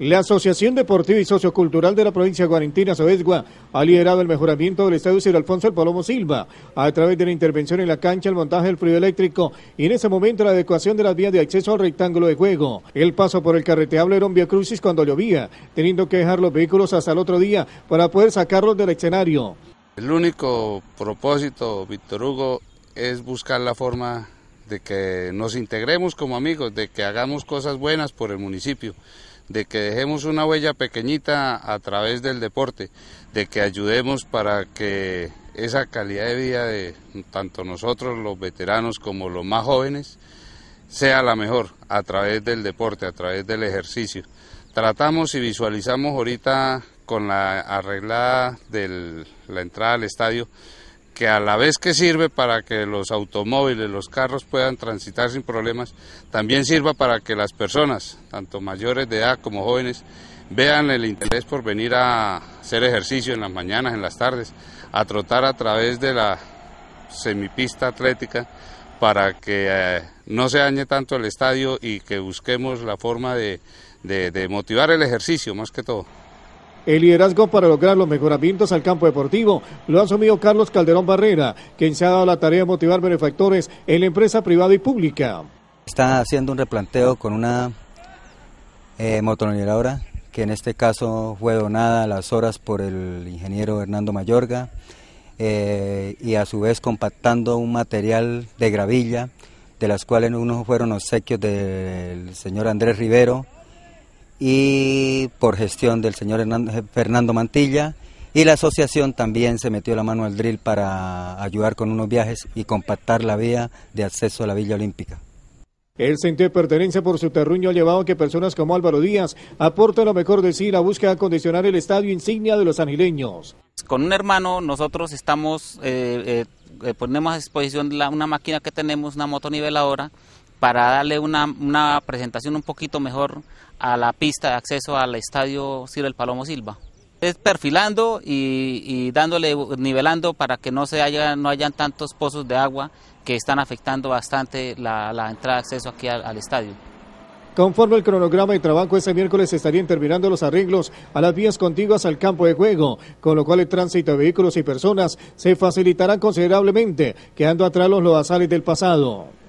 La Asociación Deportiva y Sociocultural de la provincia de Guarentina, Soesgua, ha liderado el mejoramiento del estadio Ciro Alfonso El Palomo Silva a través de la intervención en la cancha, el montaje del frío eléctrico y en ese momento la adecuación de las vías de acceso al rectángulo de juego. El paso por el carreteable era un via crucis cuando llovía, teniendo que dejar los vehículos hasta el otro día para poder sacarlos del escenario. El único propósito, Víctor Hugo, es buscar la forma de que nos integremos como amigos, de que hagamos cosas buenas por el municipio de que dejemos una huella pequeñita a través del deporte, de que ayudemos para que esa calidad de vida de tanto nosotros los veteranos como los más jóvenes sea la mejor a través del deporte, a través del ejercicio. Tratamos y visualizamos ahorita con la arreglada de la entrada al estadio que a la vez que sirve para que los automóviles, los carros puedan transitar sin problemas, también sirva para que las personas, tanto mayores de edad como jóvenes, vean el interés por venir a hacer ejercicio en las mañanas, en las tardes, a trotar a través de la semipista atlética para que eh, no se dañe tanto el estadio y que busquemos la forma de motivar el ejercicio más que todo. El liderazgo para lograr los mejoramientos al campo deportivo lo ha asumido Carlos Calderón Barrera, quien se ha dado la tarea de motivar benefactores en la empresa privada y pública. Está haciendo un replanteo con una eh, que en este caso fue donada a las horas por el ingeniero Hernando Mayorga eh, y a su vez compactando un material de gravilla de las cuales unos fueron obsequios del señor Andrés Rivero, y por gestión del señor eh, Fernando Mantilla. Y la asociación también se metió la mano al drill para ayudar con unos viajes y compactar la vía de acceso a la Villa Olímpica. El sentido de pertenencia por su terruño ha llevado a que personas como Álvaro Díaz aporten lo mejor de sí la búsqueda de condicionar el estadio insignia de los angileños. Con un hermano nosotros estamos, eh, eh, ponemos a disposición una máquina que tenemos, una motoniveladora, niveladora para darle una, presentación un poquito mejor a la pista de acceso al estadio Ciro El Palomo Silva es perfilando y, dándole, nivelando para que no se haya, no hayan tantos pozos de agua que están afectando bastante la, entrada de acceso aquí al, estadio. Conforme el cronograma de trabajo, este miércoles estarían terminando los arreglos a las vías contiguas al campo de juego, con lo cual el tránsito de vehículos y personas se facilitarán considerablemente, quedando atrás los lodazales del pasado.